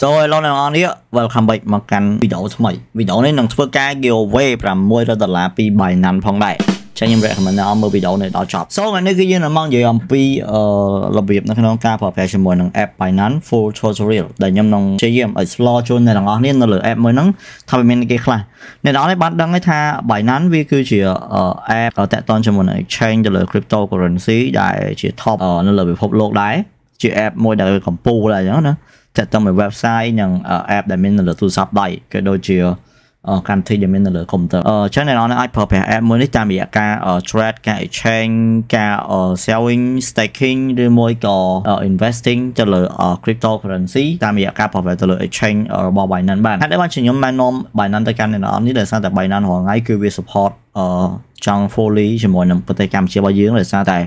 So hello អ្នកនរនេះ welcome back មកកាន់វីដេអូថ្មីវីដេអូនេះនឹងធ្វើការ giveaway 600ដុល្លារពី Binance ផងដែរចឹងខ្ញុំ recommend ឲ្យមើលវីដេអូនេះដល់ចប់ So ថ្ងៃនេះគឺយើងនឹងមកនិយាយអំពីរបៀបនៅក្នុងការប្រើប្រាស់ជាមួយនឹង app Binance full tutorial ដែលខ្ញុំនឹងព្យាយាម explore ជូនអ្នកទាំងអស់នេះនៅលើ app មួយហ្នឹងថាវាមានគេខ្លះអ្នកទាំងអស់នេះបានដឹងហើយថា Binance វាគឺជា app តាក់ទងជាមួយនឹង exchange ទៅលើ cryptocurrency ដែលជា top នៅលើពិភពលោកដែរជា app មួយដែលកំពូលដែរអញ្ចឹងណាតទៅមួយ website និង app ដែលមាននៅលើទូរស័ព្ទដៃក៏ដូចជាកម្មវិធីដែលមាននៅលើ computer អញ្ចឹងអ្នកនរអាចប្រើប្រាស់ app មួយនេះតាមរយៈការ trade ការ exchange ការ selling staking ឬមួយក៏ investing ទៅលើ cryptocurrency តាមរយៈការប្រើប្រាស់ទៅលើ exchange របស់ Binance បានហើយដែលបានជាខ្ញុំណែនាំ Binance ទៅកាន់អ្នកនរនេះដោយសារតែ Binance រាល់ថ្ងៃគឺវា support អឺចង់ fully ជាមួយនឹងប្រទេសកម្ពុជារបស់យើងដោយសារតែ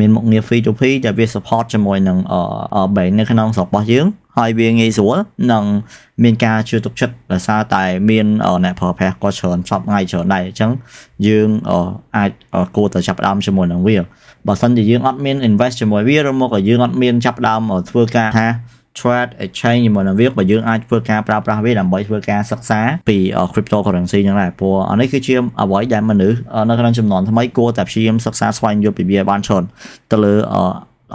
មានមុខងារ free to pay ដែលវា support ជាមួយនឹង bank នៅក្នុងស្រុករបស់យើងហើយវាងាយស្រួលនិងមានការជឿទុកចិត្តដោយសារតែមានអ្នកប្រើប្រាស់គាត់ច្រើនសពថ្ងៃច្រើនដែរអញ្ចឹងយើងអាចគួរតែចាប់ផ្ដើមជាមួយនឹងវាបើសិនជាយើងអត់មាន invest ជាមួយវាឬមកក៏យើងអត់មានចាប់ផ្ដើមធ្វើការថា trade exchange ជាមួយនឹងវាក៏យើងអាចធ្វើការប្រើប្រាស់វាដើម្បីធ្វើការសិក្សាពី cryptocurrency ហ្នឹងដែរព្រោះអានេះគឺជាអ្វីដែលមនុស្សនៅក្នុងចំនួនថ្មីគួរតែព្យាយាមសិក្សាស្វែងយល់ពីវាបានច្រើនទៅលើ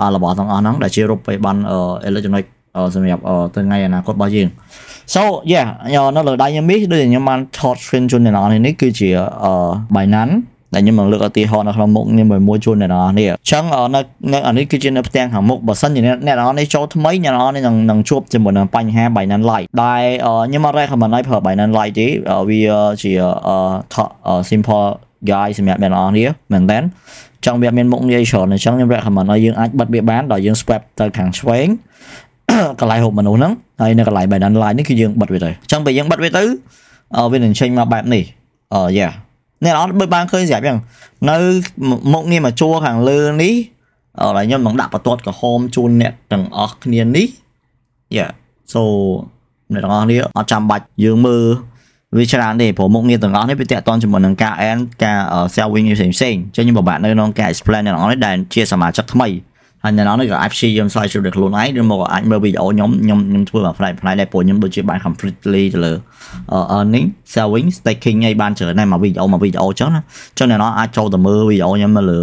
អារបស់ទាំងអស់ហ្នឹងដែលជារូបិយប័ណ្ណ electronic សម្រាប់ទៅថ្ងៃអនាគតរបស់យើង so yeah នៅលើដៃខ្ញុំនេះដូចខ្ញុំបាន short screen ជូនអ្នកនរនេះគឺជា Binance ដែលខ្ញុំនឹងលើកឧទាហរណ៍នៅក្នុងមុខខ្ញុំមួយជូនអ្នកនរនេះអញ្ចឹងនៅនៅអានេះគឺជានៅផ្ទាំងខាងមុខបើសិនជាអ្នកនរនេះចូលថ្មីអ្នកនរនេះនឹងនឹងជួបជាមួយនឹងបញ្ហា Binance Lite ដែលខ្ញុំអត់ recommend ឲ្យប្រើ Binance Lite ទេវាជា simple guy សម្រាប់អ្នកនរនេះមែនតើចង់វាមានមុខងារច្រើនអញ្ចឹងខ្ញុំ recommend ឲ្យយើងអាចបិទវាបានដោយយើង swipe ទៅខាងឆ្វេងកន្លែងរូបមនុស្សហ្នឹងហើយនៅកន្លែង Binance Live នេះគឺយើងបិទវាទៅអញ្ចឹងបើយើងបិទវាទៅវានឹងចេញមកបែបនេះអឺយ៉ាអ្នកអត់បើបានឃើញស្រាប់អញ្ចឹងនៅមុខងារមកជួរខាងលើនេះអរខ្ញុំនឹងដាក់បន្ទាត់ក្រហមជូនអ្នកទាំងអស់គ្នានេះយ៉ា so អ្នកទាំងអស់គ្នាអត់ចាំបាច់យើងមើលវាច្រើនទេព្រោះមុខងារទាំងអស់នេះវាតាក់ទងជាមួយនឹងការ end ការ selling ផ្សេងផ្សេងអញ្ចឹងខ្ញុំពិបាកនៅក្នុងការ explain អ្នកទាំងអស់នេះដែលជាសមាជិកថ្មីហើយនៅនោះក៏អាចព្យាយាមឆ្លើយជួយដល់ខ្លួនឯងឬមកអាចមើលវីដេអូខ្ញុំខ្ញុំខ្ញុំធ្វើមកផ្នែកផ្នែកដែរព្រោះខ្ញុំដូចជាបាន completely ទៅលើ earning selling staking ឲ្យបានច្រើនដែរមកវីដេអូមកវីដេអូចឹងណាចឹងនៅនោះអាចចូលទៅមើលវីដេអូខ្ញុំនៅលើ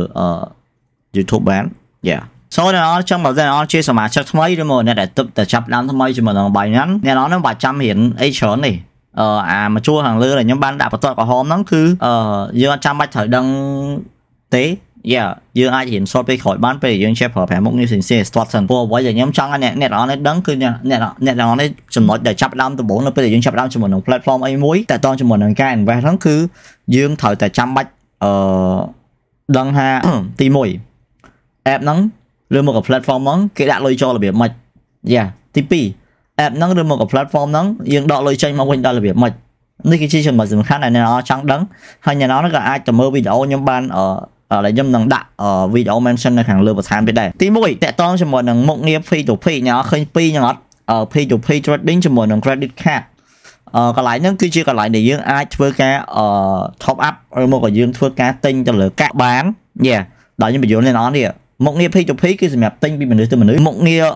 YouTube បាន yeah សូមអ្នកនរចង់បើអ្នកនរជាសមាជិកថ្មីឬមកអ្នកដែលទើបតែចាប់ដើមថ្មីជាមួយនឹងបាយណាន់អ្នកនរនឹងបាច់ចាំរៀនអីច្រើននេះអឺអាមួយជួរខាងលើដែលខ្ញុំបានដាក់បន្ទាត់ក្រហមហ្នឹងគឺអឺយើងអត់ចាំបាច់ត្រូវដឹងទេយ៉ាយើងអាចរៀនសូត្រពេលក្រោយបានពេលយើងចេះប្រើប្រាស់មុខងារផ្សេងៗស្ទាត់សិនព្រោះអ្វីដែលខ្ញុំចង់ឲ្យអ្នកអ្នកទាំងអស់នេះដឹងគឺអ្នកអ្នកអ្នកទាំងអស់នេះចំណុចដែលចាប់ដើមដំបូងនៅពេលដែលយើងចាប់ដើមជាមួយនឹង platform អីមួយតើតងជាមួយនឹងការ invest ហ្នឹងគឺយើងត្រូវតែចាំបាច់អឺដឹងថាទី1 app ហ្នឹងឬមក platform ហ្នឹងគេដាក់លុយចូលរបៀបម៉េចយ៉ាទី2 app ហ្នឹងឬមក platform ហ្នឹងយើងដកលុយចេញមកវិញដល់របៀបម៉េចនេះគឺជាចំណុចសំខាន់ដែលអ្នកនរចង់ដឹងហើយអ្នកនរក៏អាចទៅមើលវីដេអូខ្ញុំបានដែលខ្ញុំនឹងដាក់វីដេអូ mention នៅខាងលើបន្ថែមទៀតដែរទី1តកតងជាមួយនឹងមុខងារ pay to pay អ្នកឃើញពីរហ្នឹងអត់ pay to pay trading ជាមួយនឹង credit card កន្លែងហ្នឹងគឺជាកន្លែងដែលយើងអាចធ្វើការ top up ឬមកក៏យើងធ្វើការទិញទៅលើកាក់បានយេដល់ខ្ញុំបញ្យល់នេះអននេះមុខងារ page to page គឺសម្រាប់ទិញពីមនុស្សទៅមនុស្សមុខងារ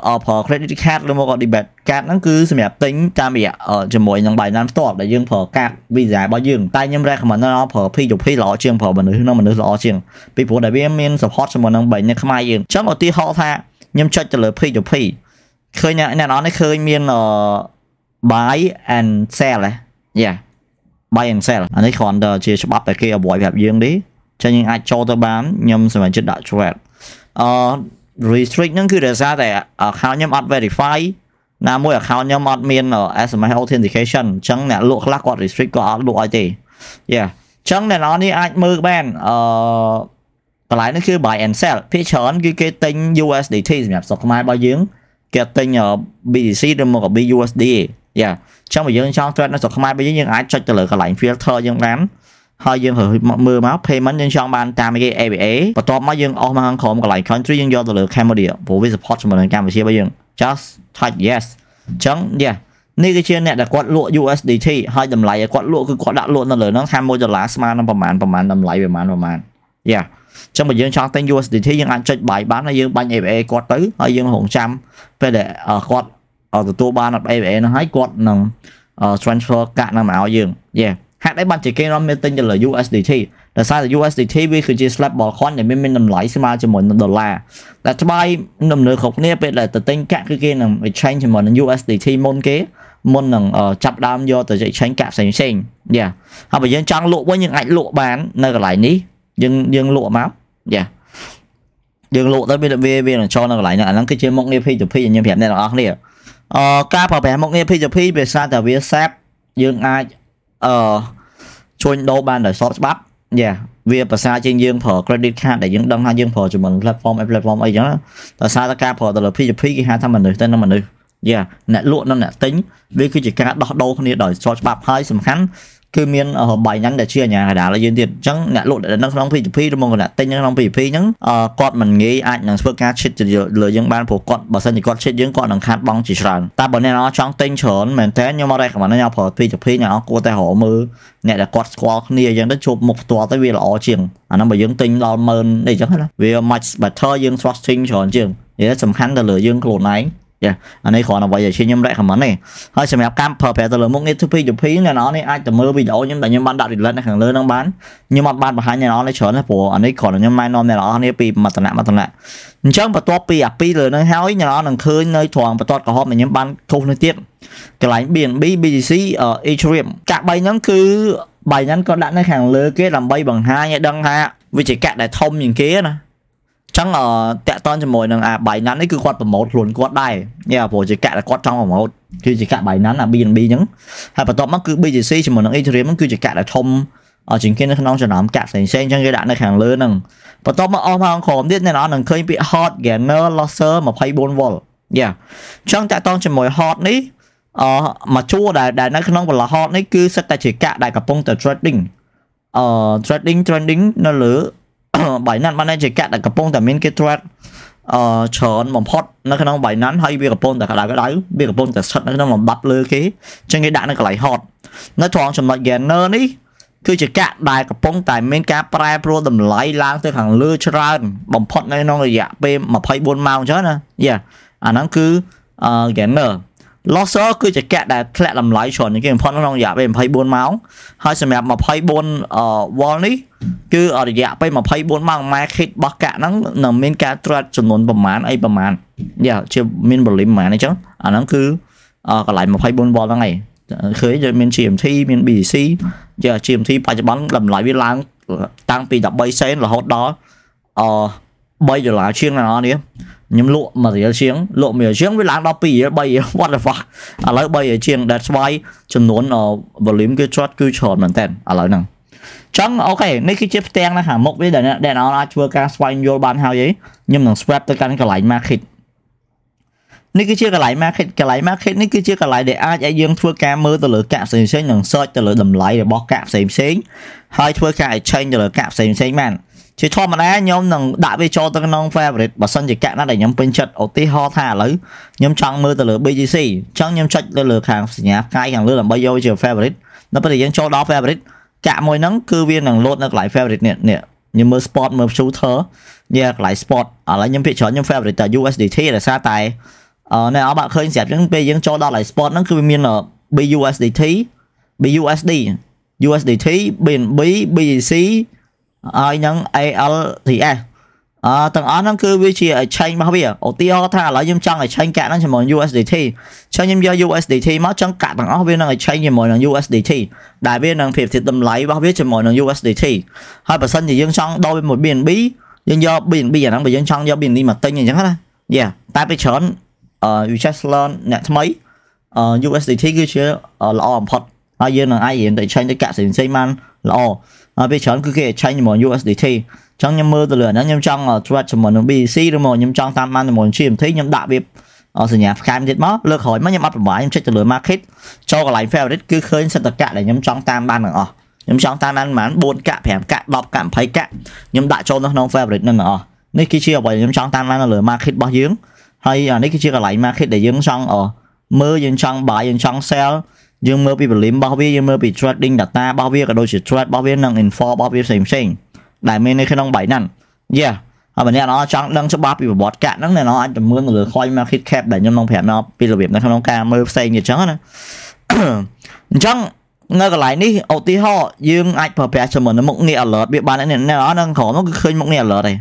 credit card ឬមក debit card ហ្នឹងគឺសម្រាប់ទិញតាមរយៈជាមួយនឹង Binance ផ្ទាល់ដែលយើងប្រើកាត Visa របស់យើងតែខ្ញុំ recommend ដល់ប្រើ page to page ល្អជាងប្រើមនុស្សនឹងមនុស្សល្អជាងពីព្រោះដែលវាមាន support ជាមួយនឹង bank នៅខ្មែរយើងចាំឧទាហរណ៍ថាខ្ញុំចុចទៅលើ page to page ឃើញអ្នកអ្នកនរនេះឃើញមាន buy and sell ហ៎ yeah buy and sell អានេះគ្រាន់តែជាច្បាប់តែគេ avoid ប្រាប់យើងទេចឹងយើងអាចចូលទៅបានខ្ញុំសម្រាប់ចិត្តដាក់ trade អឺ restrict ហ្នឹងគឺដោយសារតែ account ខ្ញុំអត់ verify ណាមួយ account ខ្ញុំអត់មាន SMS authentication អញ្ចឹងអ្នកលក់ខ្លះគាត់ restrict គាត់អត់លក់ឲ្យទេ Yeah អញ្ចឹងអ្នកនរនេះអាចមើលបានអឺកន្លែងនេះគឺ buy and sell ភាគច្រើនគឺគេទិញ USDT សម្រាប់ស្រុកខ្មែររបស់យើងគេទិញ BTC ឬមក BUSD យ៉ាអញ្ចឹងបើយើងចង់ trade នៅស្រុកខ្មែររបស់យើងយើងអាចចុចទៅលើកន្លែង filter យើងបានហើយយើងត្រូវមើលមក payment យើងចង់បានតាមគេ ABA បន្ទាប់មកយើងអស់មកខាងក្រោមកន្លែង country យើងយកទៅលើ Cambodia ព្រោះវា support ជាមួយនឹងកម្ពុជារបស់យើង just touch yes អញ្ចឹង yeah នេះគឺជាអ្នកដែលគាត់លក់ USDT ហើយតម្លៃគាត់លក់គឺគាត់ដាក់លក់នៅលើហ្នឹង51ដុល្លារស្មើនឹងប្រហែលប្រហែលតម្លៃប្រហែលប្រហែល yeah ចឹងបើយើងចង់ទិញ USDT យើងអាចចុចបាយបានហើយយើងបាញ់ ABA គាត់ទៅហើយយើងរងចាំពេលដែលគាត់ទទួលបាន ABA ហ្នឹងហើយគាត់នឹង transfer កាក់ហ្នឹងមកឲ្យយើង yeah ហេតុអីបានជាគេនាំគ្នាទិញទៅលើ USDT ដោយសារតែ USDT វាគឺជា slab Bitcoin ដែលមានមានតម្លៃស្មើជាមួយនឹងដុល្លារតែច្បាយដំណើរគ្រប់គ្នាពេលដែលទៅទិញកាក់គឺគេនឹង exchange ជាមួយនឹង USDT មុនគេមុននឹងចាប់ដើមយកទៅ exchange កាក់ផ្សេងផ្សេងយ៉ាហើយបើយើងចង់លក់វិញយើងអាចលក់បាននៅកន្លែងនេះយើងយើងលក់មកយ៉ាយើងលក់ទៅវាវានឹងចូលនៅកន្លែងហ្នឹងអាហ្នឹងគឺជាមុខងារ P2P ខ្ញុំប្រាប់អ្នកទាំងអស់គ្នាអឺការប្រើប្រាស់មុខងារ P2P វាស្អាតតែវាសាប់យើងអាចអឺជួញដូរបានដោយស្របច្បាប់យ៉ាវា ប្រសើរជាងយើងប្រើ credit card ដែលយើងដឹងថាយើងប្រើជាមួយ platform អី platform អីចឹងប្រសើរតែការប្រើទៅលើ P2P គេហៅថាមនុស្សទៅនឹងមនុស្សយ៉ាអ្នកលក់និងអ្នកទិញវាគឺជាការដោះដូរគ្នាដោយស្របច្បាប់ហើយសំខាន់គឺមានបាយញ៉ាំដែលជាអាញាកដាលយើងទៀតអញ្ចឹងអ្នកលក់នៅក្នុង P2P ឬមកអ្នកទិញនៅក្នុង P2P ហ្នឹងគាត់មិនងាយអាចនឹងធ្វើការ cheat លើយើងបានព្រោះគាត់បើសិនជាគាត់ cheat យើងគាត់នឹងខាតបង់ជាច្រើនតែបើអ្នកចង់ទិញច្រើនមែនតើខ្ញុំអត់ recommend ខ្ញុំប្រើ P2P ខ្ញុំគួរតែរកមើលអ្នកដែលគាត់ស្គាល់គ្នាអញ្ចឹងទៅជួបមុខផ្ទាល់ទៅវាល្អជាងអាហ្នឹងបើយើងទិញដល់10000អីអញ្ចឹងណាវា much better យើង trusting ច្រើនជាងវាសំខាន់ទៅលើយើងខ្លួនឯងចាអានេះគ្រាន់តែអ្វីដែលជាខ្ញុំ recommend ទេហើយសម្រាប់កម្មប្រើប្រាស់ទៅលើមុខនេះ P2P អ្នកនរនេះអាចទៅមើលវីដេអូខ្ញុំដែលខ្ញុំបានដាក់ relate នៅខាងលើហ្នឹងបានខ្ញុំអត់បានបង្ហាញអ្នកនរនេះច្រើនទេព្រោះអានេះគ្រាន់តែខ្ញុំណែនាំអ្នកនរនេះពីមតនៈមតនៈអញ្ចឹងបន្ទាប់ពីអា2លើហ្នឹងហើយអ្នកនរនឹងឃើញនៅត្រង់បន្ទាត់ក្រហមដែលខ្ញុំបានខុសនេះទៀតកន្លែង BNB BTC Ethereum ចាក់3ហ្នឹងគឺ Binance ក៏ដាក់នៅខាងលើគេដើម្បីបង្ហាញឲ្យដឹងថាវាជាកាក់ដែលធំជាងគេណាចឹងតាក់តនជាមួយនឹងអា Binance នេះគឺគាត់ប្រម៉ូទខ្លួនគាត់ដែរយ៉ាព្រោះជាកាក់គាត់ចង់ប្រម៉ូទគឺជាកាក់ Binance អា BNB ចឹងហើយបន្ទាប់មកគឺ BTC ជាមួយនឹង Ethereum ហ្នឹងគឺជាកាក់ដែលធំជាងគេនៅក្នុងចំណោមកាក់ផ្សេងៗចឹងគេដាក់នៅខាងលើហ្នឹងបន្ទាប់មកអស់មកក្រោមទៀតអ្នកនរនឹងឃើញពាក្យ hot gainer loser 24 volt យ៉ាចឹងតាក់តនជាមួយ hot នេះអឺមកជួរដែលដែលនៅក្នុងបន្លា hot នេះគឺសិតតែជាកាក់ដែលកំពុងតែ trading អឺ trading trading នៅលើ Binance បានន័យជាកាក់ដែលកំពុងតែមានគេត្រាត់អឺច្រើនបំផុតនៅក្នុង Binance ហើយវាកំពុងតែក្តៅក្តៅវាកំពុងតែស្ថិតនៅក្នុងលំដាប់លើគេអញ្ចឹងគេដាក់នៅកន្លែង hot នៅត្រង់ចំណុច gainer នេះគឺជាកាក់ដែលកំពុងតែមានការប្រែប្រួលតម្លៃឡើង ទៅខាងលើច្រើន បំផុតនៅក្នុងរយៈពេល24ម៉ោងអញ្ចឹងណាយ៉ាអាហ្នឹងគឺ gainer Loser គឺជាកាក់ដែលធ្លាក់តម្លៃច្រើនជាងគេបំផុតក្នុងរយៈពេល24ម៉ោង ហើយសម្រាប់24 wall នេះគឺរយៈពេល24ម៉ោង market របស់កាក់ហ្នឹងនឹងមានការត្រាត់ចំនួនប្រមាណអីប្រមាណយ៉ាជាមាន volume ប្រមាណអញ្ចឹងអាហ្នឹងគឺកន្លែង24 wall ហ្នឹងឯងឃើញមាន GMT មាន BC ជា GMT បច្ចុប្បន្នតម្លៃវាឡើងតាំងពី13សេនរហូតដល់អ3ដុល្លារជាងណានេះខ្ញុំលក់មួយរៀលជាង លក់មួយរៀលជាង វាឡើងដល់2រៀល3រៀល what the fuck ឥឡូវ3រៀលជាង that's why ចំនួន volume គឺច្រើនគឺច្រើនមែនតើឥឡូវហ្នឹងចឹងអូខេនេះគឺជាផ្ទាំងនៅខាងមុខវាដែលដែលអាចធ្វើការស្វែងយល់បានហើយឯងខ្ញុំនឹង swap ទៅកាន់កន្លែង market នេះគឺជាកន្លែង market កន្លែង market នេះគឺជាកន្លែងដែលអាចឲ្យយើងធ្វើការមើលទៅលើកាក់ផ្សេងៗនិង search ទៅលើតម្លៃរបស់កាក់ផ្សេងៗហើយធ្វើការ exchange ទៅលើកាក់ផ្សេងៗបានជាធម្មតាខ្ញុំនឹងដាក់វាចូលទៅក្នុង favorite បើសិនជាកាក់ណាដែលខ្ញុំពេញចិត្តឧទាហរណ៍ថាឥឡូវខ្ញុំចង់មើលទៅលើ BGC អញ្ចឹងខ្ញុំចុចលើលើខាងសញ្ញាផ្កាយខាងលើដើម្បីយកជា favorite ដល់ពេលដែលយើងចូលដល់ favorite កាក់មួយហ្នឹងគឺវានឹង load នៅកន្លែង favorite នេះនេះខ្ញុំមើល sport មើល shooter យកកន្លែង sport ឥឡូវខ្ញុំភាគច្រើនខ្ញុំ favorite តែ USDT ដោយសារតែអឺអ្នកអត់បាក់ឃើញស្រាប់អញ្ចឹងពេលយើងចូលដល់កន្លែង sport ហ្នឹងគឺវាមាន BUSDT BUSD USDT BNB BGC ហើយនឹង ALCS អឺទាំងអស់ហ្នឹងគឺវាជា exchange របស់វាឧទាហរណ៍ថាឥឡូវខ្ញុំចង់ exchange កាក់ហ្នឹងជាមួយ USDT អញ្ចឹងខ្ញុំយក USDT មកចង់កាក់ទាំងអស់វានឹង exchange ជាមួយនឹង USDT ដែលវានឹងភាពធៀបតម្លៃរបស់វាជាមួយនឹង USDT ហើយបើសិនជាយើងចង់ដូរវាមួយ BNB យើងយក BNB អាហ្នឹងបើយើងចង់យក BNB មកទិញអញ្ចឹងណា Yeah តែពេលច្រើនអឺ you just learn អ្នកថ្មីអឺ USDT គឺជាល្អបំផុតហើយយើងនឹងអាចរៀនទៅ exchange ទៅកាក់ផ្សេងៗបានល្អពេលច្រើនគឺគេឆែកជាមួយ USDT អញ្ចឹងខ្ញុំមើលទៅលើអាហ្នឹងខ្ញុំចង់ trade ជាមួយនឹង BTC ឬមកខ្ញុំចង់តាមបានជាមួយ GMT ខ្ញុំដាក់វាសញ្ញាផ្កាយទៀតមកលើក្រោយមកខ្ញុំអត់ប្រមាញខ្ញុំចេញទៅលើ market ចូលកន្លែង favorite គឺឃើញសន្តិកៈដែលខ្ញុំចង់តាមបានទាំងអស់ខ្ញុំចង់តាមបានប្រហែល4កាក់5កាក់10កាក់20កាក់ខ្ញុំដាក់ចូលនៅក្នុង favorite នឹងទាំងអស់នេះគឺជាអ្វីដែលខ្ញុំចង់តាមបាននៅលើ market របស់យើងហើយនេះគឺជាកន្លែង market ដែលយើងចង់មើលយើងចង់ buy យើងចង់ sell យើងមើលពី volume របស់វាយើងមើលពី trading data របស់វាក៏ដូចជា trade របស់វានិង info របស់វាផ្សេងផ្សេងដែលមាននៅក្នុង Binance Yeah ហើយបើអ្នកអត់ចង់ដឹងច្បាស់ពីប្រវត្តិកាក់ហ្នឹងអ្នកអាចទៅមើលនៅលើ Coin Market Cap ដែលខ្ញុំនឹងប្រាប់មកពីរបៀបនៅក្នុងការមើលផ្សេងទៀតចឹងណាអញ្ចឹងនៅកន្លែងនេះឧទាហរណ៍យើងអាចប្រើប្រាស់ជាមួយនឹងមុខងារ alert វាបានអ្នកអ្នកហ្នឹងក្រុមហ្នឹងគឺឃើញមុខងារ alert ទេ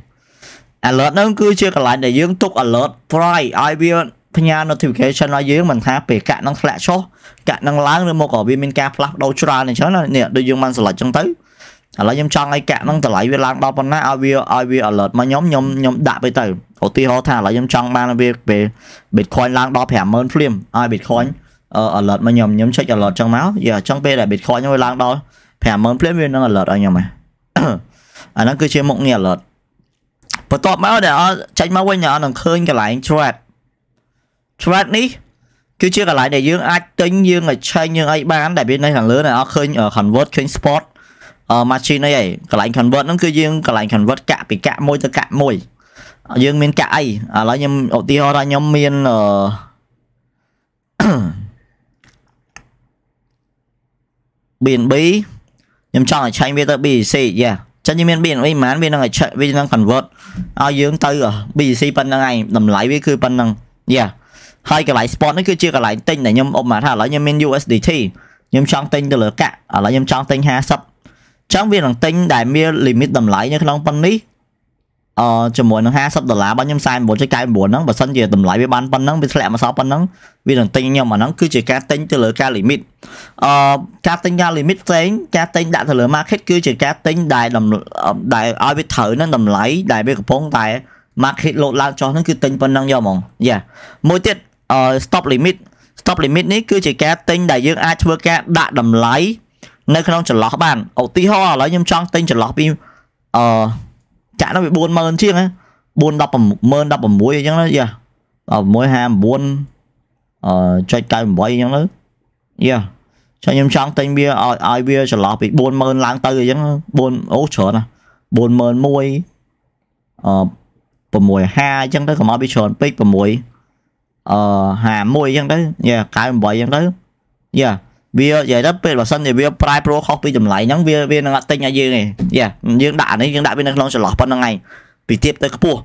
alert ហ្នឹងគឺ ជាកន្លែងដែលយើងទុក alert price ឲ្យវាផ្ញើ notification ឲ្យយើងមិនថាពេលកាក់នឹងធ្លាក់ចុះកាក់នឹងឡើងឬមកក៏វាមានការផ្លាស់ប្ដូរច្រើនអញ្ចឹងណានេះដូចយើងបាន select អញ្ចឹងទៅឥឡូវខ្ញុំចង់ឲ្យកាក់នឹងតម្លៃវាឡើងដល់ប៉ុណ្ណាឲ្យវាឲ្យវា alert មកខ្ញុំខ្ញុំខ្ញុំដាក់ទៅទៅឧទាហរណ៍ថាឥឡូវខ្ញុំចង់បានវាពេល Bitcoin ឡើងដល់50000ភ្លាមឲ្យ Bitcoin alert មកខ្ញុំខ្ញុំចុច alert ចឹងមកយាចឹងពេលដែល Bitcoin ខ្ញុំឡើងដល់50000ភ្លាមវានឹង alert ឲ្យខ្ញុំហ៎អាហ្នឹងគឺជាមុខងារ alert បន្ទាប់មកដែលអត់ចេញមកវិញអត់នឹងឃើញកន្លែង thread thread នេះគឺជាកន្លែងដែលយើងអាចទិញយើងអាចឆែកយើងអីបានដែលមាននៅខាងលើដែលអត់ឃើញ convert ឃើញ spot អឺ machine អីឯងកន្លែង convert ហ្នឹងគឺយើងកន្លែង convert កាក់ពីកាក់មួយទៅកាក់មួយយើងមានកាក់អីឥឡូវខ្ញុំឧទាហរណ៍ថាខ្ញុំមានអឺប៊ីនប៊ីខ្ញុំចង់ឲ្យឆែកវាទៅ BC យ៉ាចឹងយើងមាន BNB ប៉ុន្មានវានឹងឲ្យវានឹង convert ឲ្យយើងទៅ BC ប៉ុណ្្នឹងឯងតម្លៃវាគឺប៉ុណ្្នឹងយ៉ាហើយកន្លែង spot នេះគឺជាកន្លែងទិញដែលខ្ញុំអុំមកថាឥឡូវខ្ញុំមាន USDT ខ្ញុំចង់ទិញទៅលើកាក់ឥឡូវខ្ញុំចង់ទិញ50ចឹងវានឹងទិញដែលមាន limit តម្លៃនៅក្នុងប៉ុណ្នេះអឺជាមួយនឹង50ដុល្លាររបស់ខ្ញុំ49.99ហ្នឹងបើសិនជាតម្លៃវាបានប៉ុណ្ណឹងវាធ្លាក់មកសល់ប៉ុណ្ណឹងវានឹងទិញខ្ញុំអាហ្នឹងគឺជាការទិញទៅលើការ limit អឺការទិញការ limit ផ្សេងការទិញដាក់ទៅលើ market គឺជាការទិញដែលដែលឲ្យវាត្រូវនឹងតម្លៃដែលវាកំពុងតែ market លោតឡើងចុះហ្នឹងគឺទិញប៉ុណ្ណឹងយកហ្មងយ៉ាមួយទៀត stop limit stop limit នេះគឺជាការទិញដែលយើងអាចធ្វើការដាក់តម្លៃនៅក្នុងចន្លោះបានឧទាហរណ៍ឥឡូវខ្ញុំចង់ទិញចន្លោះពីអឺចាក់នោះវា40000ជាង416 16អញ្ចឹងណាយ៉ា659អឺចុច98អញ្ចឹងទៅយ៉ាចុះខ្ញុំចង់ទិញវាឲ្យឲ្យវាចន្លោះពី40000ឡើង ទៅអញ្ចឹង4អូច្រើនណា41001អឺ650អញ្ចឹងទៅកុំឲ្យវាច្រើនពេក6អឺ51អញ្ចឹងទៅយ៉ា98អញ្ចឹងទៅយ៉ាវានិយាយទៅពេលបើសិនជាវាប្រែប្រួលខុសពីតម្លៃហ្នឹងវាវានឹងអត់ទិញឲ្យយើងទេយ៉ាយើងដាក់អានេះយើងដាក់វានៅក្នុងចន្លោះប៉ុណ្្នឹងឯងពីទៀបទៅខ្ពស់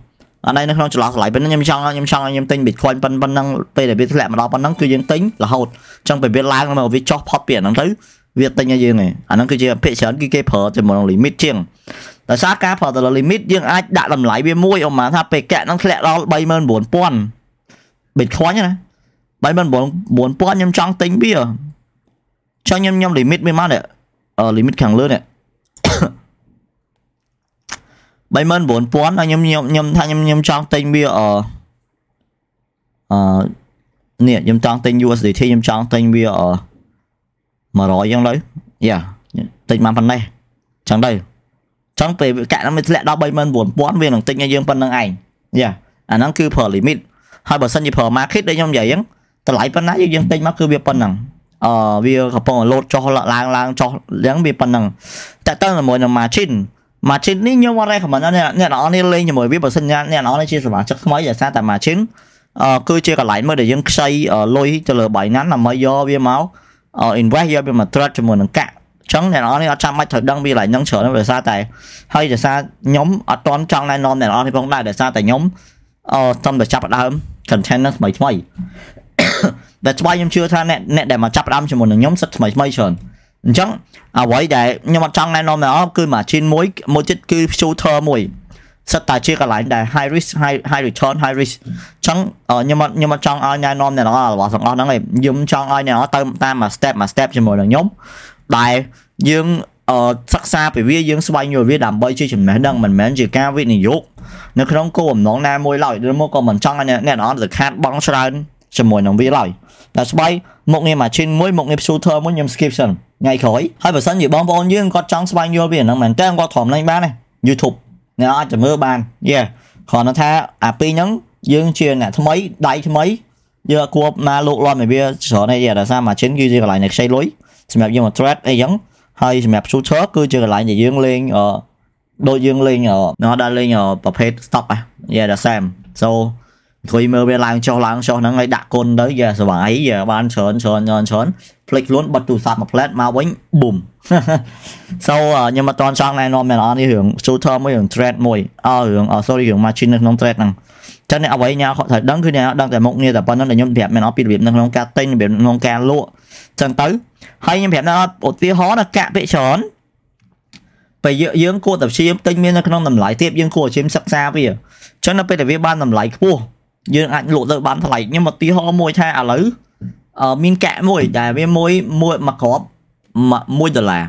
អានេះនៅក្នុងចន្លោះតម្លៃប៉ុណ្ណឹងខ្ញុំចង់ខ្ញុំចង់ឲ្យខ្ញុំទិញ Bitcoin ប៉ុណ្ណឹងពេលដែលវាធ្លាក់មកដល់ប៉ុណ្ណឹងគឺយើងទិញរហូតអញ្ចឹងពេលវាឡើងមកវាចុះផុតពីអាហ្នឹងទៅវាទិញឲ្យយើងឯងអាហ្នឹងគឺជាភាគច្រើនគឺគេប្រើជាមួយនឹង limit ជាងដោយសារការប្រើទៅ limit យើងអាចដាក់តម្លៃវាមួយអូម៉ាថាពេលកាក់ហ្នឹងធ្លាក់ដល់39000បិចខ្វាញ់ណា39000 9000ខ្ញុំចង់ទិញវាចុះខ្ញុំខ្ញុំ limit វាមកនេះ limit ខាងលើនេះ39000ហើយខ្ញុំខ្ញុំខ្ញុំថាខ្ញុំខ្ញុំចង់ទិញវាអអនេះខ្ញុំចង់ទិញ USDT ខ្ញុំចង់ទិញវាអ100ចឹងទៅយ៉ាទិញបានប៉ុណ្ណេះចឹងទៅចឹងពេលកាក់នឹងវាធ្លាក់ដល់39000វានឹងទិញឲ្យយើងប៉ុណ្្នឹងឯងយ៉ាអាហ្នឹងគឺ per limit ហើយបើសិនជា pro market ដូចខ្ញុំនិយាយអញ្ចឹងតម្លៃប៉ុណ្ណាយើងទិញមកគឺវាប៉ុណ្ណឹងអឺវាកំពុងលោតចុះឡើងឡើងចុះអញ្ចឹងវាប៉ុណ្ណឹងតែតើជាមួយនឹង margin margin នេះខ្ញុំអត់ recommend អ្នកអ្នកនរនេះលេងជាមួយវាបើសិនអ្នកនរនេះជាសមាជិកថ្មីដោយសារតែ margin អឺគឺជាកន្លែងមួយដែលយើងខ្ចីលុយទៅលើ Binance ដើម្បីយកវាមក invest យកវាមក trade ជាមួយនឹងកាក់ចឹងអ្នកនរនេះអត់ចាំបាច់ត្រូវដឹងវាឡើងនឹងច្រើនដោយសារតែ ហើយដោយសារខ្ញុំអត់តន់ចង់ណែនាំអ្នកនរនេះផងដែរដោយសារតែខ្ញុំអតំតែចាប់ដើម content នឹងថ្មីថ្មីតែច្បាស់ខ្ញុំជឿថាអ្នកអ្នកដែលមកចាប់ដើមជាមួយនឹងខ្ញុំសិតថ្មីថ្មីច្រើនអញ្ចឹងអ្វីដែលខ្ញុំអត់ចង់ណែនាំដល់គឺ machine មួយមួយទៀតគឺ shooter មួយសិតតែជាកន្លែងដែល high risk high high return high risk អញ្ចឹងខ្ញុំអត់ខ្ញុំអត់ចង់ឲ្យណែនាំអ្នកនររបស់ទាំងអស់ហ្នឹងឯងខ្ញុំចង់ឲ្យអ្នកនរទៅតាមមួយ step មួយ step ជាមួយនឹងខ្ញុំដែលយើងសិក្សាពីវាយើងស្វែងយល់វាដើម្បីជាចំណេះដឹងមិនមែនជាការវិនិយោគនៅក្នុងគោលបំណងណាមួយឡើយឬមកក៏មិនចង់ឲ្យអ្នកនរទៅខាតបង់ច្រើនជាមួយនឹងវាឡើយតែស្បៃមុខងារ machine មួយមុខងារ shooter មួយខ្ញុំ skip សិនថ្ងៃក្រោយហើយបើសិនជាបងប្អូនយើងគាត់ចង់ស្វែងយល់វាហ្នឹងមែនតើគាត់ធំលេងបានទេ YouTube អ្នកអាចទៅមើលបានយេគ្រាន់តែថាអាពីរហ្នឹងយើងជាអ្នកថ្មីដៃថ្មីយើងគួរមកលោកលាន់វាច្រើនទេយេដោយសារ machine គឺជាកន្លែងនៃខ្ចីលុយសម្រាប់យើងមក trade អីចឹងហើយសម្រាប់ shooter គឺជាកន្លែងដែលយើងលេងដូចយើងលេងដល់ដល់លេងប្រភេទ stop ហ៎ yeah the same so អង្គុយមើលវាឡើងចុះឡើងចុះហ្នឹងហើយដាក់គុណទៅយាសុវ័យយាបានច្រើនច្រើនច្រើនច្រើនភ្លេចខ្លួនបិទទូរស័ព្ទមួយផ្លែតមកវិញ boom so ខ្ញុំអត់តន់ចង់ណែនាំមែនអត់នេះរឿង shooter មួយរឿង thread មួយអើរឿង sorry រឿង machine នៅក្នុង thread ហ្នឹងចឹងអ្វីញ៉ាគាត់ត្រូវដឹងគឺញ៉ាដឹងតែមុខងារតែប៉ុណ្្នឹងដែលខ្ញុំប្រាប់មែនអត់ពីរបៀបនៅក្នុងការទិញរបៀបក្នុងការលក់ចឹងទៅហើយខ្ញុំប្រាប់ដល់ឧទាហរណ៍ដល់កាក់ពាក្យច្រើនពេលយើងគួរតែព្យាយាមទិញមាននៅក្នុងតម្លៃទាបយើងគួរព្យាយាមសិក្សាវាចឹងនៅពេលដែលវាបានតម្លៃខ្ពស់យើងអាចលក់ទៅបានថ្លៃខ្ញុំឧទាហរណ៍មួយថាឥឡូវមានកាក់មួយដែលវាមួយមួយមួយក្រប1ដុល្លារ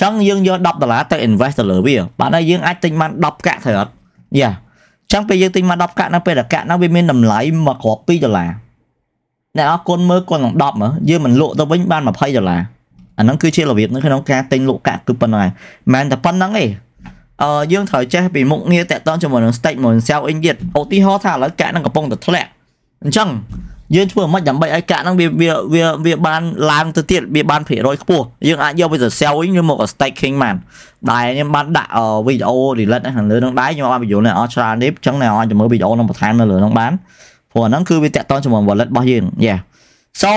ចឹងយើងយក10ដុល្លារទៅ invest ទៅលើវាបានហើយយើងអាចទិញបាន10កាក់ទៅអត់យ៉ា yeah. ចឹងពេលយើងទិញមក10កាក់នៅពេលតែកាក់ហ្នឹងវាមានតម្លៃមកគ្រាប់2ដុល្លារអ្នកអរគុណមើលគុណនឹង10មើលយើងមិនលក់ទៅវិញបាន20ដុល្លារអាហ្នឹងគឺជារបៀបនៅក្នុងការទិញលក់កាក់គឺប៉ុណ្ណឹងហើយមិនតែប៉ុណ្ណឹងទេអឺយើងត្រូវចេះពីមុខងារតាក់ទងជាមួយនឹង stake មួយ sell in ទៀតឧទាហរណ៍ថាឥឡូវកាក់នឹងកំពុងតែធ្លាក់អញ្ចឹងយើងធ្វើមិនដើម្បីឲ្យកាក់ហ្នឹងវាវាវាបានឡើងទៅទៀតវាបានភាគរយខ្ពស់យើងអាចយកវាទៅសែវវិញឬមក staking បានដែលខ្ញុំបានដាក់វីដេអូ relate ខាងលើហ្នឹងដែរខ្ញុំបានបញ្យល់អ្នកអស់ច្រើននេះអញ្ចឹងអ្នកអាចទៅមើលវីដេអូហ្នឹងបន្ថែមនៅលើហ្នឹងបានព្រោះហ្នឹងគឺវាតាក់ទងជាមួយ wallet របស់យើង yeah so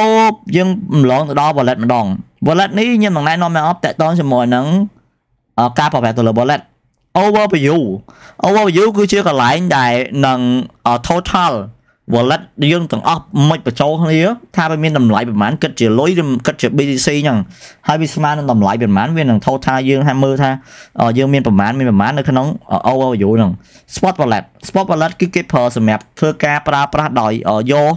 យើងម្លងទៅដល់ wallet ម្ដង wallet នេះខ្ញុំនឹងណែនាំអ្នកអបតាក់ទងជាមួយនឹងការប្រកែកទៅលើ wallet overview overview គឺជាកន្លែងដែលនឹង total wallet យើងទាំងអស់មិនបញ្ចូលគ្នាថាវាមានតម្លៃប្រហែលគិតជាលុយឬគិតជា BTC អញ្ចឹងហើយវាស្មើនឹងតម្លៃប្រហែលវានឹងថតថាយើងហាក់មើលថាយើងមានប្រហែលមានប្រហែលនៅក្នុង overview ហ្នឹង spot wallet spot wallet គឺគេប្រើសម្រាប់ធ្វើការប្រើប្រាស់ដោយយក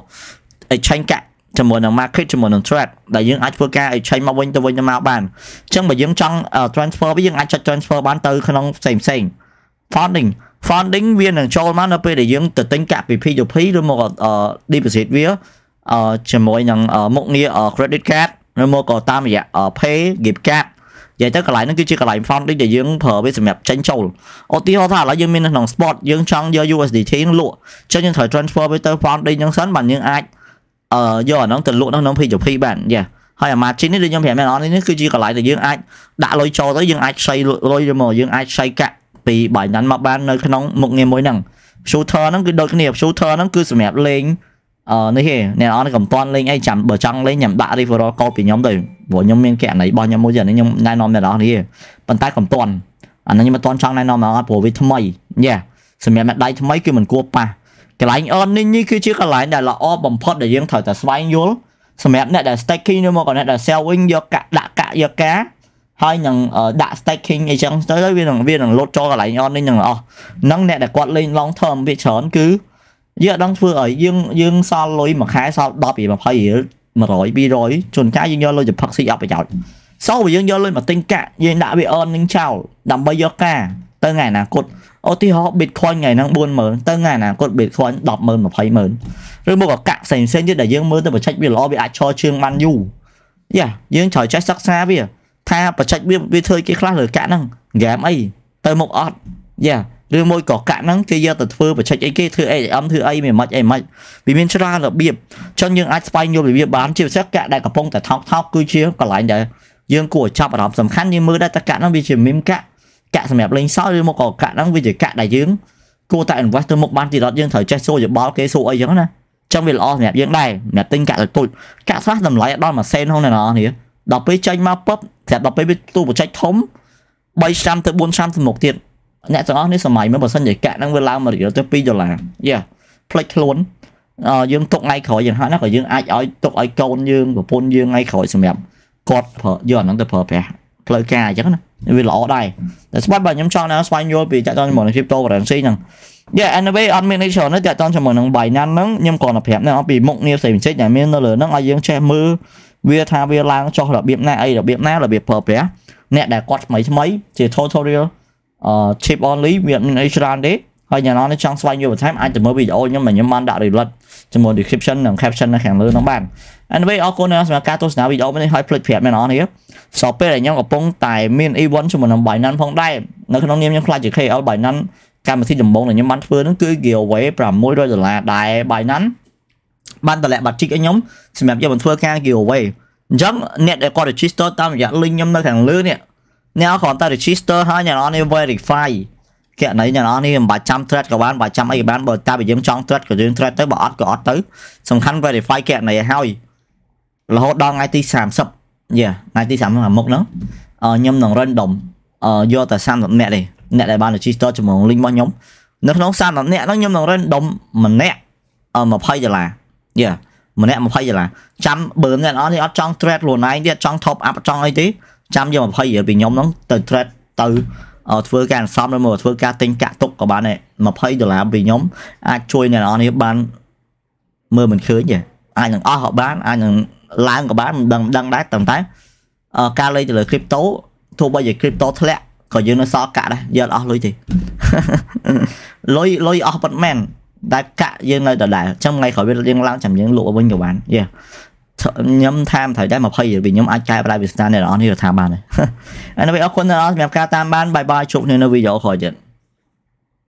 exchange កាក់ជាមួយនឹង market ជាមួយនឹង trade ដែលយើងអាចធ្វើការ exchange មកវិញទៅវិញទៅមកបានអញ្ចឹងបើយើងចង់ transfer វាយើងអាចចុច transfer បានទៅក្នុងផ្សេងផ្សេង funding funding វានឹងចូលមកនៅពេលដែលយើងទៅទិញកាក់ពី P2P ឬមក deposit វាជាមួយនឹងមុខងារ credit card ឬមកក៏តាមរយៈ pay gift card និយាយទៅកន្លែងហ្នឹងគឺជាកន្លែង funding ដែលយើងប្រើវាសម្រាប់ចេញចូលឧទាហរណ៍ថាឥឡូវយើងមាននៅក្នុង spot យើងចង់យក USDT នឹងលក់អញ្ចឹងយើងត្រូវ transfer វាទៅ funding ហ្នឹងសិនបានយើងអាចអឺយកអាហ្នឹងទៅលក់នៅក្នុង P2P បានយ៉ាហើយអា margin នេះដូចខ្ញុំប្រាប់មែនអននេះគឺជាកន្លែងដែលយើងអាចដាក់លុយចូលទៅយើងអាចខ្ចីលុយទៅមកយើងអាចខ្ចីកាក់ពីបាញ់ដល់មកបាននៅក្នុងមុខងារមួយហ្នឹង shooter ហ្នឹងគឺដូចគ្នា shooter ហ្នឹងគឺសម្រាប់លេងអឺនេះទេអ្នកអរកំតាន់លេងអីចាំបើចង់លេងខ្ញុំដាក់ referral code ពីខ្ញុំទៅព្រោះខ្ញុំមានគណនីរបស់ខ្ញុំមួយទៀតខ្ញុំណែនាំអ្នកនរនេះប៉ុន្តែកំតាន់អានេះខ្ញុំមិនទាន់ចង់ណែនាំអត់ព្រោះវាថ្មីយ៉ាសម្រាប់អ្នកដៃថ្មីគឺមិនគួរប៉ះកន្លែង earning នេះគឺជាកន្លែងដែលល្អបំផុតដែលយើងត្រូវតែស្វែងយល់សម្រាប់អ្នកដែល staking នោះមកក៏អ្នកដែល selling យកកាក់ដាក់កាក់យកការហើយនឹងដាក់ staking អីចឹងទៅទៅវានឹងវានឹងលោតចូលកន្លែងអត់នេះនឹងអស់ហ្នឹងអ្នកដែលគាត់លេង long term វាច្រើនគឺយើងអត់ដឹងធ្វើឲ្យយើងយើងសល់លុយមួយខែសល់10 20រៀល100 200ជួនកាលយើងយកលុយទៅផឹកស៊ីអត់ប្រយោជន៍សោះបើយើងយកលុយមកទិញកាក់យើងដាក់វា earning ចោលដើម្បីយកការទៅថ្ងៃអនាគតឧទាហរណ៍ Bitcoin ថ្ងៃហ្នឹង40000ទៅថ្ងៃអនាគត Bitcoin 100000 20000ឬមកកាក់ផ្សេងៗទៀតដែលយើងមើលទៅបច្ចេកវាល្អវាអាចឈរជើងបានយូរយ៉ាយើងត្រូវចេះសិក្សាវាថាបច្ចេកវាវាធ្វើគេខ្លះលើកាក់ហ្នឹងហ្គេមអីទៅមុខអត់យ៉ាឬមួយក៏កាក់ហ្នឹងគេយកទៅធ្វើបច្ចេកអីគេធ្វើ ATM ធ្វើអីមិនមិនអីមិនវាមានច្រើនរបៀបអញ្ចឹងយើងអាចស្វែងយល់របៀបបានជាពិសេសកាក់ដែលកំពុងតែថោកថោកគឺជាកន្លែងដែលយើងគួរចាប់អារម្មណ៍សំខាន់យើងមើលដែរតើកាក់ហ្នឹងវាជាមីមកាក់កាក់សម្រាប់លេងសើចឬមកក៏កាក់ហ្នឹងវាជាកាក់ដែលយើងគួរតែ invest ទៅមុខបានទីរត់យើងត្រូវចេះសួរយោបល់គេសួរអីចឹងណាចឹងវាល្អសម្រាប់យើងដែរអ្នកទិញកាក់តូចកាក់ខ្លះតម្លៃដល់1សេនហ្នឹងអ្នកនរនេះដល់ពេលចេញមកពឹបប្រាប់ដល់ពេលវាទូបច្ចេកធំ3ឆ្នាំទៅ4ឆ្នាំទៅមុខទៀតអ្នកទាំងអស់នេះសម័យមើលបើសិនជាកាក់ហ្នឹងវាឡើងមករៀលទៅ2ដុល្លារយ៉ាផ្លេចខ្លួនយើងទុកថ្ងៃក្រោយយ៉ាងហោចណាស់ក៏យើងអាចឲ្យទុកឲ្យកូនយើងប្រពន្ធយើងថ្ងៃក្រោយសម្រាប់គាត់ប្រើយកអាហ្នឹងទៅប្រើប្រាស់ផ្លូវការអញ្ចឹងណាវាល្អដែរតែស្បាត់បើខ្ញុំចង់ណាស្វែងយល់ពីចាក់តនជាមួយនឹង crypto currency ហ្នឹង Yeah anyway អត់មាន issue ទេតាក់តនជាមួយនឹង Binance ហ្នឹងខ្ញុំគ្រាន់តែប្រាប់អ្នកអំពីមុខងារផ្សេងៗដែលមាននៅលើហ្នឹងឲ្យយើងចេះមើលវាថាវាឡើងចុះរបៀបណាអីរបៀបណារបៀបប្រើប្រាស់អ្នកដែលគាត់ថ្មីថ្មីជា tutorial អឺ chip only វាមានអីច្រើនទេហើយអ្នកនរចង់ស្វែងយល់បន្ថែមអាចទៅមើលវីដេអូខ្ញុំខ្ញុំបានដាក់ reload ជាមួយ description និង caption នៅខាងលើនោះបាន Anyway អរគុណសម្រាប់ការទស្សនាវីដេអូនេះហើយភ្លេចប្រាប់អ្នកនរនេះសពពេលដែលខ្ញុំកំពុងតែមាន event ជាមួយនឹង Binance ផងដែរនៅក្នុងនាមខ្ញុំខ្លាចជា KL Binance កម្មវិធីដំបូងដែលខ្ញុំបានធ្វើនឹងគឺ giveaway 600ដុល្លារដែរ Binance បានតម្លាក់បាត់ជីកឲ្យខ្ញុំសម្រាប់យកមកធ្វើការ giveaway អញ្ចឹងអ្នកដែលគាត់ register តាមរយៈ link ខ្ញុំ នៅខាងលើនេះអ្នកគ្រាន់តែ register ហើយអ្នកនរនេះ verify គណនីអ្នកនរនេះមិនបាច់ចាំ thread ក៏បានបាច់ចាំអីក៏បានបើតែបើយើងចង់ thread ក៏យើង thread ទៅបើអត់ក៏អត់ទៅសំខាន់ verify គណនីឲ្យហើយរហូតដល់ថ្ងៃទី30យេថ្ងៃទី30ខាងមុខហ្នឹងខ្ញុំនឹង random យកតែ30នាក់ទេអ្នកដែលបាន register ជាមួយ link របស់ខ្ញុំនៅក្នុង30នាក់ហ្នឹងខ្ញុំនឹង random ម្នាក់20ដុល្លារយ៉ាម្នាក់20ដុល្លារចាំបើអ្នកអត់នេះអត់ចង់ trade ខ្លួនឯងទៀតចង់ top up ចង់អីទេចាំយក20រៀលពីខ្ញុំហ្នឹងទៅ trade ទៅធ្វើការអន្សំឬមកធ្វើការទិញកាក់ទុកក៏បានដែរ20ដុល្លារពីខ្ញុំអាចជួយអ្នកនរនេះបានមើលមិនឃើញទេអាចនឹងអស់ក៏បានអាចនឹងឡើងក៏បានមិនដឹងមិនដឹងដែរតែតែការលេងទៅលើ crypto ទោះបីជា crypto ធ្លាក់ក៏យើងនៅសល់កាក់ដែរយើងអត់អស់លុយទេលុយលុយអស់ប៉ុន្មានដែលកាក់យើងនៅដដែលអញ្ចឹងថ្ងៃក្រោយវាយើងឡើងចាំយើងលក់វិញក៏បានយេខ្ញុំថាមិនត្រូវតែ20រៀលខ្ញុំអាចកែប្រែវាស្ថានអ្នកនរនេះថាបានហើយហើយអរគុណអ្នកនរសម្រាប់ការតាមបានបាយបាយជួបគ្នានៅវីដេអូក្រោយទៀត